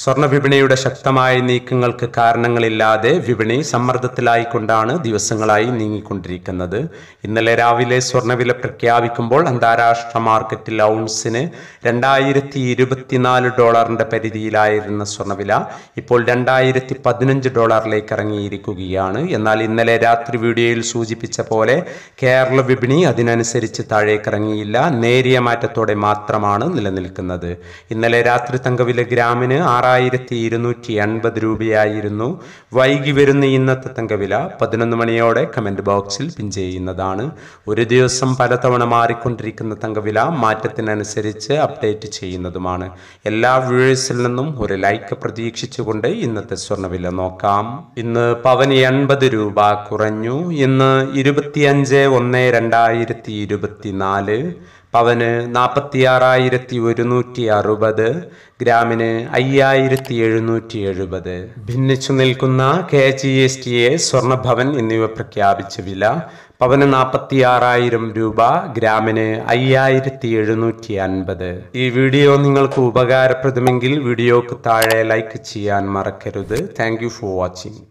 സ്വർണവിപണിയുടെ ശക്തമായ നീക്കങ്ങൾക്ക് കാരണങ്ങളില്ലാതെ വിപണി സമ്മർദ്ദത്തിലായിക്കൊണ്ടാണ് ദിവസങ്ങളായി നീങ്ങിക്കൊണ്ടിരിക്കുന്നത് ഇന്നലെ രാവിലെ സ്വർണവില പ്രഖ്യാപിക്കുമ്പോൾ അന്താരാഷ്ട്ര മാർക്കറ്റിൽ ഔൺസിന് രണ്ടായിരത്തി ഇരുപത്തിനാല് പരിധിയിലായിരുന്ന സ്വർണവില ഇപ്പോൾ രണ്ടായിരത്തി പതിനഞ്ച് ഡോളറിലേക്ക് ഇറങ്ങിയിരിക്കുകയാണ് എന്നാൽ ഇന്നലെ രാത്രി വീഡിയോയിൽ സൂചിപ്പിച്ച പോലെ കേരള വിപണി അതിനനുസരിച്ച് താഴേക്കിറങ്ങിയില്ല നേരിയ മാറ്റത്തോടെ മാത്രമാണ് നിലനിൽക്കുന്നത് ഇന്നലെ രാത്രി തങ്കവില ഗ്രാമിന് ആറ് ആറായിരത്തി ഇരുന്നൂറ്റി അൻപത് രൂപയായിരുന്നു വൈകി വരുന്ന ഇന്നത്തെ തങ്കവില പതിനൊന്ന് മണിയോടെ കമൻറ്റ് ബോക്സിൽ പിൻ ചെയ്യുന്നതാണ് ഒരു ദിവസം പലതവണ മാറിക്കൊണ്ടിരിക്കുന്ന തങ്കവില മാറ്റത്തിനനുസരിച്ച് അപ്ഡേറ്റ് ചെയ്യുന്നതുമാണ് എല്ലാ വ്യൂവേഴ്സിൽ നിന്നും ഒരു ലൈക്ക് പ്രതീക്ഷിച്ചുകൊണ്ട് ഇന്നത്തെ സ്വർണ്ണവില നോക്കാം ഇന്ന് പവന് എൺപത് രൂപ കുറഞ്ഞു ഇന്ന് ഇരുപത്തിയഞ്ച് ഒന്ന് രണ്ടായിരത്തി നാല് പവന് നാൽപ്പത്തിയാറായിരത്തി ഒരുന്നൂറ്റി അറുപത് ഗ്രാമിന് അയ്യായിരത്തി എഴുന്നൂറ്റി എഴുപത് ഭിന്നിച്ചു നിൽക്കുന്ന K G S T A സ്വർണ്ണഭവൻ എന്നിവ പ്രഖ്യാപിച്ച വില പവന് നാൽപ്പത്തിയാറായിരം രൂപ ഗ്രാമിന് അയ്യായിരത്തി എഴുന്നൂറ്റി അൻപത് ഈ വീഡിയോ നിങ്ങൾക്ക് ഉപകാരപ്രദമെങ്കിൽ വീഡിയോക്ക് താഴെ ലൈക്ക് ചെയ്യാൻ മറക്കരുത് താങ്ക് ഫോർ വാച്ചിങ്